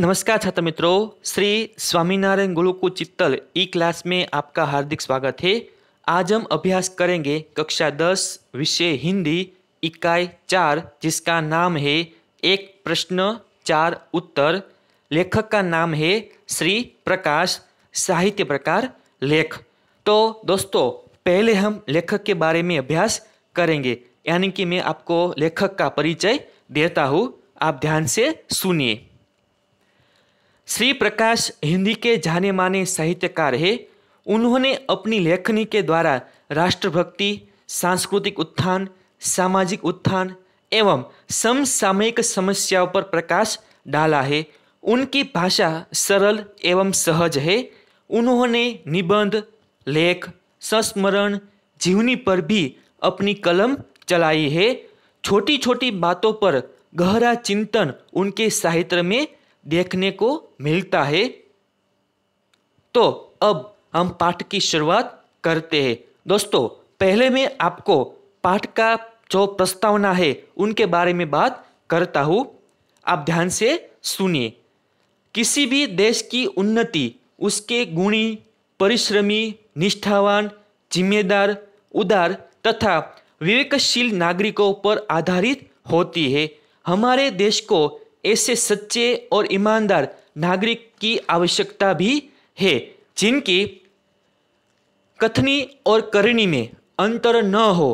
नमस्कार छात्र मित्रों श्री स्वामीनारायण गुरुकुल चित्तल ई क्लास में आपका हार्दिक स्वागत है आज हम अभ्यास करेंगे कक्षा दस विषय हिंदी इकाई चार जिसका नाम है एक प्रश्न चार उत्तर लेखक का नाम है श्री प्रकाश साहित्य प्रकार लेख तो दोस्तों पहले हम लेखक के बारे में अभ्यास करेंगे यानी कि मैं आपको लेखक का परिचय देता हूँ आप ध्यान से सुनिए श्री प्रकाश हिंदी के जाने माने साहित्यकार है उन्होंने अपनी लेखनी के द्वारा राष्ट्रभक्ति सांस्कृतिक उत्थान सामाजिक उत्थान एवं समसामयिक समस्याओं पर प्रकाश डाला है उनकी भाषा सरल एवं सहज है उन्होंने निबंध लेख संस्मरण जीवनी पर भी अपनी कलम चलाई है छोटी छोटी बातों पर गहरा चिंतन उनके साहित्य में देखने को मिलता है तो अब हम पाठ की शुरुआत करते हैं दोस्तों पहले मैं आपको पाठ का जो प्रस्तावना है उनके बारे में बात करता हूँ आप ध्यान से सुनिए किसी भी देश की उन्नति उसके गुणी परिश्रमी निष्ठावान जिम्मेदार उदार तथा विवेकशील नागरिकों पर आधारित होती है हमारे देश को ऐसे सच्चे और ईमानदार नागरिक की आवश्यकता भी है जिनकी कथनी और करनी में अंतर न हो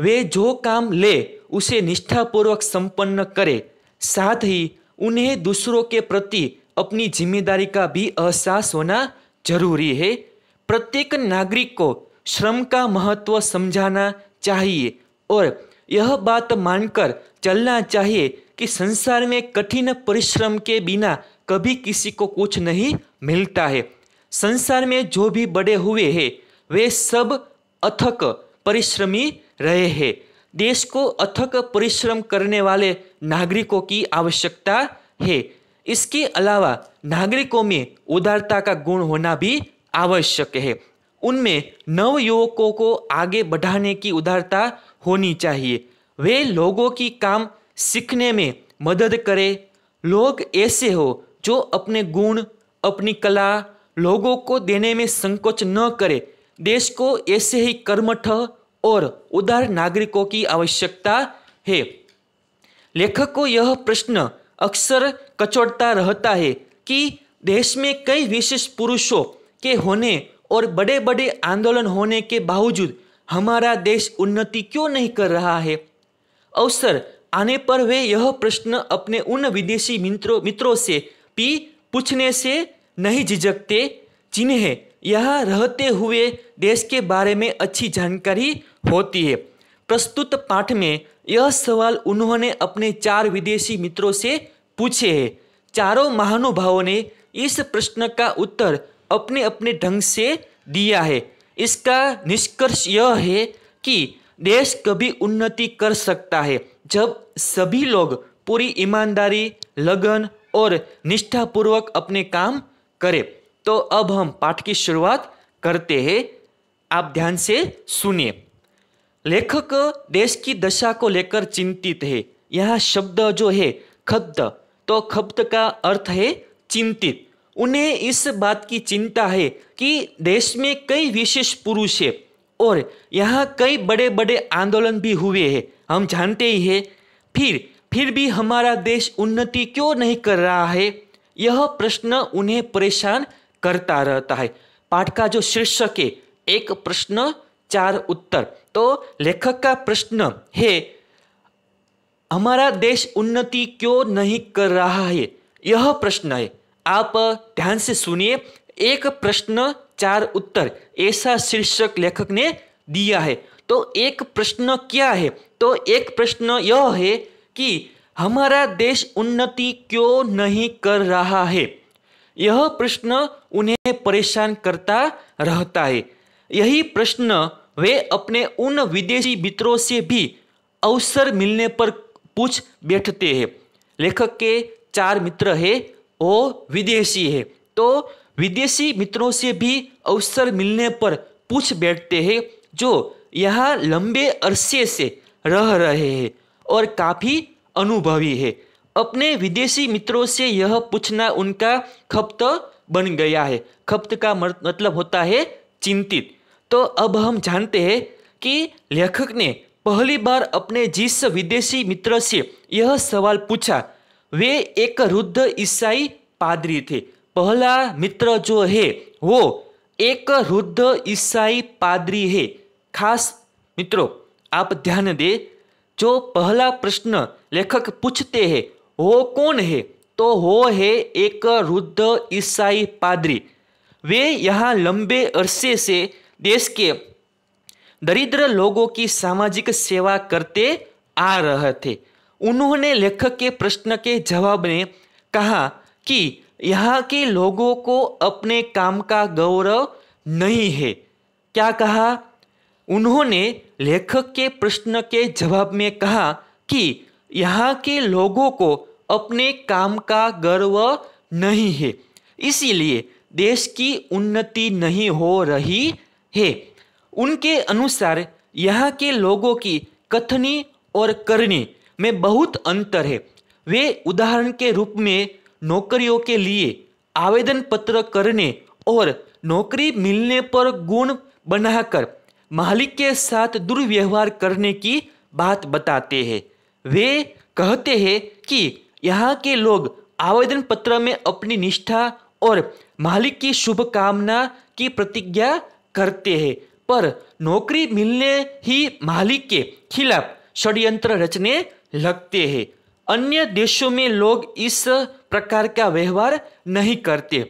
वे जो काम ले उसे निष्ठापूर्वक संपन्न करें साथ ही उन्हें दूसरों के प्रति अपनी जिम्मेदारी का भी एहसास होना जरूरी है प्रत्येक नागरिक को श्रम का महत्व समझाना चाहिए और यह बात मानकर चलना चाहिए कि संसार में कठिन परिश्रम के बिना कभी किसी को कुछ नहीं मिलता है संसार में जो भी बड़े हुए हैं वे सब अथक परिश्रमी रहे हैं देश को अथक परिश्रम करने वाले नागरिकों की आवश्यकता है इसके अलावा नागरिकों में उदारता का गुण होना भी आवश्यक है उनमें नवयुवकों को आगे बढ़ाने की उदारता होनी चाहिए वे लोगों की काम सीखने में मदद करे लोग ऐसे हो जो अपने गुण अपनी कला लोगों को देने में संकोच न करे देश को ऐसे ही कर्मठ और उदार नागरिकों की आवश्यकता है लेखक को यह प्रश्न अक्सर कचोटता रहता है कि देश में कई विशेष पुरुषों के होने और बड़े बड़े आंदोलन होने के बावजूद हमारा देश उन्नति क्यों नहीं कर रहा है अवसर आने पर वे यह प्रश्न अपने उन विदेशी मित्रों मित्रों से भी पूछने से नहीं झिझकते जिन्हें यह रहते हुए देश के बारे में अच्छी जानकारी होती है प्रस्तुत पाठ में यह सवाल उन्होंने अपने चार विदेशी मित्रों से पूछे है चारों महानुभावों ने इस प्रश्न का उत्तर अपने अपने ढंग से दिया है इसका निष्कर्ष यह है कि देश कभी उन्नति कर सकता है जब सभी लोग पूरी ईमानदारी लगन और निष्ठापूर्वक अपने काम करें तो अब हम पाठ की शुरुआत करते हैं आप ध्यान से सुनिए लेखक देश की दशा को लेकर चिंतित है यहाँ शब्द जो है खब्द तो खब्द का अर्थ है चिंतित उन्हें इस बात की चिंता है कि देश में कई विशेष पुरुष है और यहाँ कई बड़े बड़े आंदोलन भी हुए हैं हम जानते ही हैं फिर फिर भी हमारा देश उन्नति क्यों नहीं कर रहा है यह प्रश्न उन्हें परेशान करता रहता है पाठ का जो शीर्षक है एक प्रश्न चार उत्तर तो लेखक का प्रश्न है हमारा देश उन्नति क्यों नहीं कर रहा है यह प्रश्न है आप ध्यान से सुनिए एक प्रश्न चार उत्तर ऐसा शीर्षक लेखक ने दिया है तो एक प्रश्न क्या है तो एक प्रश्न यह है कि हमारा देश उन्नति क्यों नहीं कर रहा है यह प्रश्न उन्हें परेशान करता रहता है यही प्रश्न वे अपने उन विदेशी मित्रों से भी अवसर मिलने पर पूछ बैठते हैं लेखक के चार मित्र हैं वो विदेशी है तो विदेशी मित्रों से भी अवसर मिलने पर पूछ बैठते हैं जो यहाँ लंबे अरसे से रह रहे हैं और काफ़ी अनुभवी है अपने विदेशी मित्रों से यह पूछना उनका खपत बन गया है खपत का मतलब होता है चिंतित तो अब हम जानते हैं कि लेखक ने पहली बार अपने जिस विदेशी मित्र से यह सवाल पूछा वे एक रुद्ध ईसाई पादरी थे पहला मित्र जो है वो एक रुद्ध ईसाई पादरी है खास मित्रों आप ध्यान दें जो पहला प्रश्न लेखक पूछते हैं वो कौन है तो वो है एक रुद्ध ईसाई पादरी वे यहाँ लंबे अरसे से देश के दरिद्र लोगों की सामाजिक सेवा करते आ रहे थे उन्होंने लेखक के प्रश्न के जवाब में कहा कि यहाँ के लोगों को अपने काम का गौरव नहीं है क्या कहा उन्होंने लेखक के प्रश्न के जवाब में कहा कि यहाँ के लोगों को अपने काम का गर्व नहीं है इसीलिए देश की उन्नति नहीं हो रही है उनके अनुसार यहाँ के लोगों की कथनी और करनी में बहुत अंतर है वे उदाहरण के रूप में नौकरियों के लिए आवेदन पत्र करने और नौकरी मिलने पर गुण बनाकर मालिक के साथ दुर्व्यवहार करने की बात बताते हैं वे कहते हैं कि यहाँ के लोग आवेदन पत्र में अपनी निष्ठा और मालिक की शुभकामना की प्रतिज्ञा करते हैं पर नौकरी मिलने ही मालिक के खिलाफ षड्यंत्र रचने लगते हैं अन्य देशों में लोग इस प्रकार का व्यवहार नहीं करते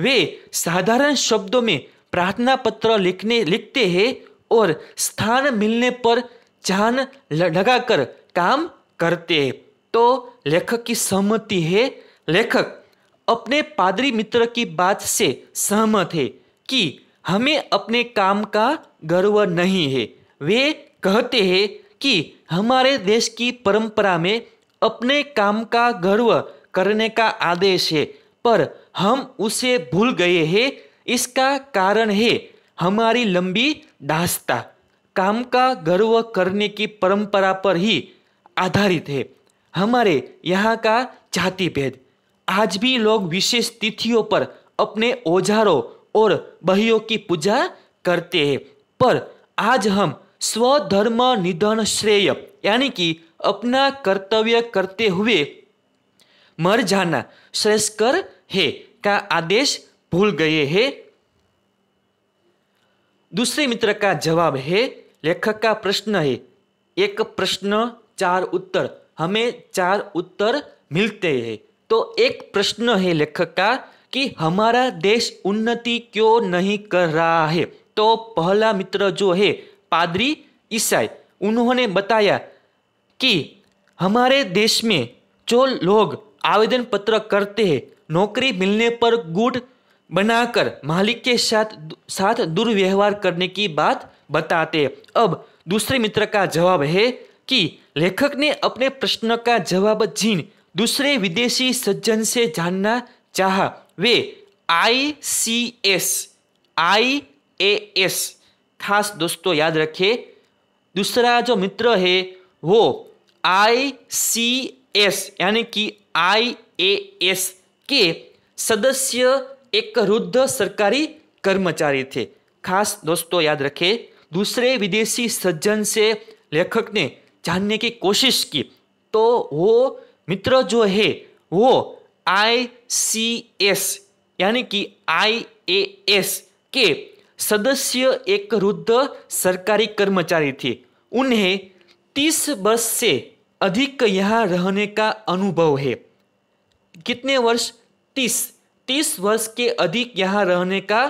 वे साधारण शब्दों में प्रार्थना पत्र लिखने लिखते हैं और स्थान मिलने पर जान लगाकर काम करते हैं तो लेखक की सहमति है लेखक अपने पादरी मित्र की बात से सहमत है कि हमें अपने काम का गर्व नहीं है वे कहते हैं कि हमारे देश की परंपरा में अपने काम का गर्व करने का आदेश है पर हम उसे भूल गए हैं इसका कारण है हमारी लंबी दास्ता काम का गर्व करने की परंपरा पर ही आधारित है हमारे यहाँ का जाति भेद आज भी लोग विशेष तिथियों पर अपने औजारों और बहियों की पूजा करते हैं पर आज हम स्वधर्म निधन श्रेय यानी कि अपना कर्तव्य करते हुए मर जाना श्रेष्ठकर है का आदेश भूल गए है दूसरे मित्र का जवाब है लेखक का प्रश्न है एक प्रश्न चार उत्तर हमें चार उत्तर मिलते हैं तो एक प्रश्न है लेखक का कि हमारा देश उन्नति क्यों नहीं कर रहा है तो पहला मित्र जो है पादरी ईसाई उन्होंने बताया कि हमारे देश में जो लोग आवेदन पत्र करते हैं नौकरी मिलने पर गुट बनाकर मालिक के साथ साथ दुर्व्यवहार करने की बात बताते अब दूसरे मित्र का जवाब है कि लेखक ने अपने प्रश्न का जवाब जीन दूसरे विदेशी सज्जन से जानना चाहा वे आई C S I A S खास दोस्तों याद रखे दूसरा जो मित्र है वो आई सी एस यानी कि आई ए एस के सदस्य एक रुद्ध सरकारी कर्मचारी थे खास दोस्तों याद रखें दूसरे विदेशी सज्जन से लेखक ने जानने की कोशिश की तो वो मित्र जो है वो आई सी एस यानी कि आई ए एस के सदस्य एक रुद्ध सरकारी कर्मचारी थे उन्हें तीस वर्ष से अधिक यहाँ रहने का अनुभव है कितने वर्ष तीस तीस वर्ष के अधिक यहाँ रहने का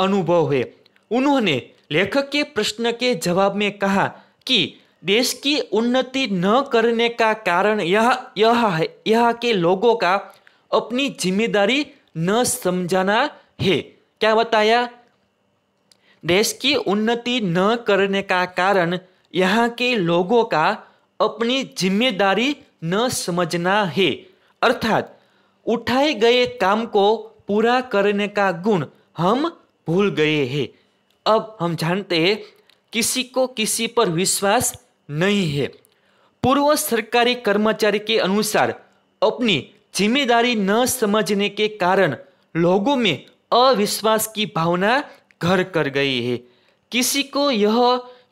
अनुभव है उन्होंने लेखक के प्रश्न के जवाब में कहा कि देश की उन्नति न करने का कारण यह यह है यह के लोगों का अपनी जिम्मेदारी न समझाना है क्या बताया देश की उन्नति न करने का कारण यहाँ के लोगों का अपनी जिम्मेदारी न समझना है अर्थात उठाए गए काम को पूरा करने का गुण हम भूल गए हैं अब हम जानते हैं किसी को किसी पर विश्वास नहीं है पूर्व सरकारी कर्मचारी के अनुसार अपनी जिम्मेदारी न समझने के कारण लोगों में अविश्वास की भावना घर कर गई है किसी को यह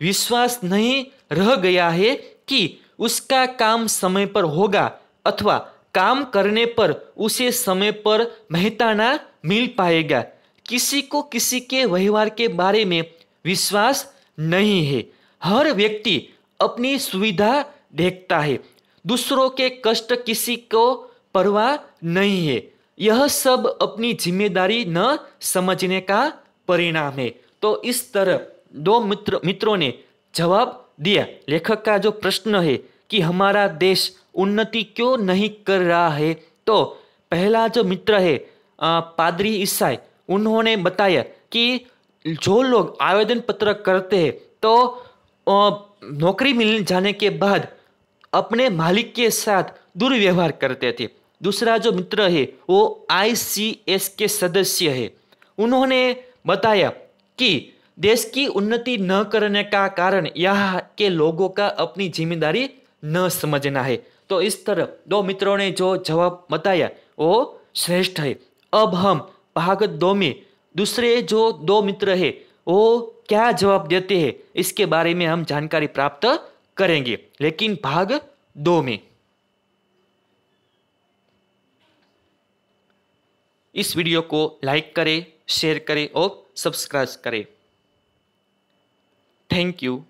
विश्वास नहीं रह गया है कि उसका काम समय पर होगा अथवा काम करने पर उसे समय पर मेहताना मिल पाएगा किसी को किसी के व्यवहार के बारे में विश्वास नहीं है हर व्यक्ति अपनी सुविधा देखता है दूसरों के कष्ट किसी को परवाह नहीं है यह सब अपनी जिम्मेदारी न समझने का परिणाम है तो इस तरह दो मित्र मित्रों ने जवाब दिया लेखक का जो प्रश्न है कि हमारा देश उन्नति क्यों नहीं कर रहा है तो पहला जो मित्र है पादरी ईसाई उन्होंने बताया कि जो लोग आवेदन पत्र करते हैं तो नौकरी मिल जाने के बाद अपने मालिक के साथ दुर्व्यवहार करते थे दूसरा जो मित्र है वो आईसीएस के सदस्य है उन्होंने बताया कि देश की उन्नति न करने का कारण यह के लोगों का अपनी जिम्मेदारी न समझना है तो इस तरह दो मित्रों ने जो जवाब बताया वो श्रेष्ठ है अब हम भाग दो में दूसरे जो दो मित्र है वो क्या जवाब देते हैं इसके बारे में हम जानकारी प्राप्त करेंगे लेकिन भाग दो में इस वीडियो को लाइक करें शेयर करें और सब्सक्राइब करें थैंक यू